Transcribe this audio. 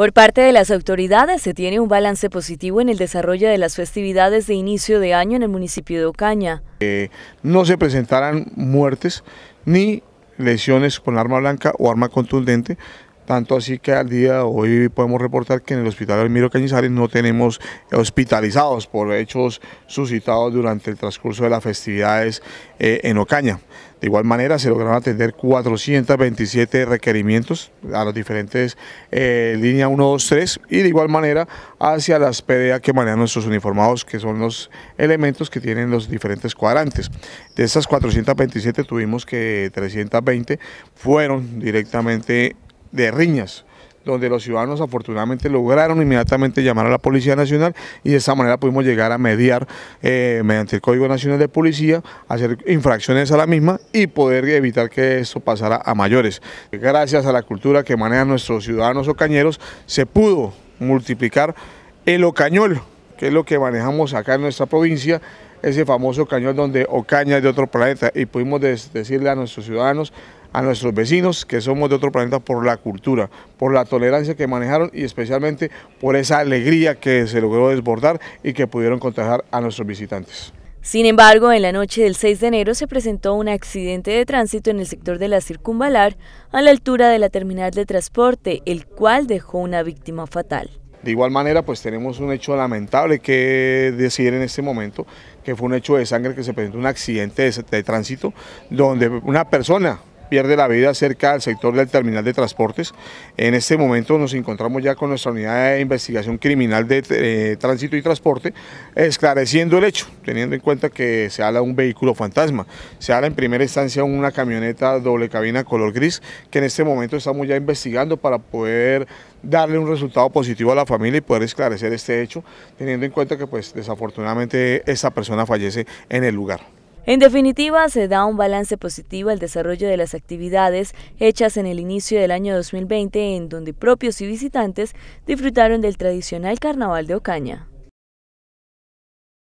Por parte de las autoridades se tiene un balance positivo en el desarrollo de las festividades de inicio de año en el municipio de Ocaña. no se presentarán muertes ni lesiones con arma blanca o arma contundente, tanto así que al día de hoy podemos reportar que en el hospital Almiro Cañizares no tenemos hospitalizados por hechos suscitados durante el transcurso de las festividades eh, en Ocaña. De igual manera se lograron atender 427 requerimientos a las diferentes líneas 1, 2, 3 y de igual manera hacia las PDA que manejan nuestros uniformados que son los elementos que tienen los diferentes cuadrantes. De esas 427 tuvimos que 320 fueron directamente de riñas donde los ciudadanos afortunadamente lograron inmediatamente llamar a la Policía Nacional y de esta manera pudimos llegar a mediar eh, mediante el Código Nacional de Policía, hacer infracciones a la misma y poder evitar que esto pasara a mayores. Gracias a la cultura que manejan nuestros ciudadanos o cañeros se pudo multiplicar el ocañol que es lo que manejamos acá en nuestra provincia, ese famoso cañón donde Ocaña es de otro planeta y pudimos decirle a nuestros ciudadanos, a nuestros vecinos que somos de otro planeta por la cultura, por la tolerancia que manejaron y especialmente por esa alegría que se logró desbordar y que pudieron contagiar a nuestros visitantes. Sin embargo, en la noche del 6 de enero se presentó un accidente de tránsito en el sector de la circunvalar a la altura de la terminal de transporte, el cual dejó una víctima fatal. De igual manera, pues tenemos un hecho lamentable que decir en este momento, que fue un hecho de sangre que se presentó un accidente de, de tránsito, donde una persona pierde la vida cerca del sector del terminal de transportes. En este momento nos encontramos ya con nuestra unidad de investigación criminal de eh, tránsito y transporte, esclareciendo el hecho, teniendo en cuenta que se habla de un vehículo fantasma. Se habla en primera instancia de una camioneta doble cabina color gris, que en este momento estamos ya investigando para poder darle un resultado positivo a la familia y poder esclarecer este hecho, teniendo en cuenta que pues desafortunadamente esa persona fallece en el lugar. En definitiva, se da un balance positivo al desarrollo de las actividades hechas en el inicio del año 2020, en donde propios y visitantes disfrutaron del tradicional carnaval de Ocaña.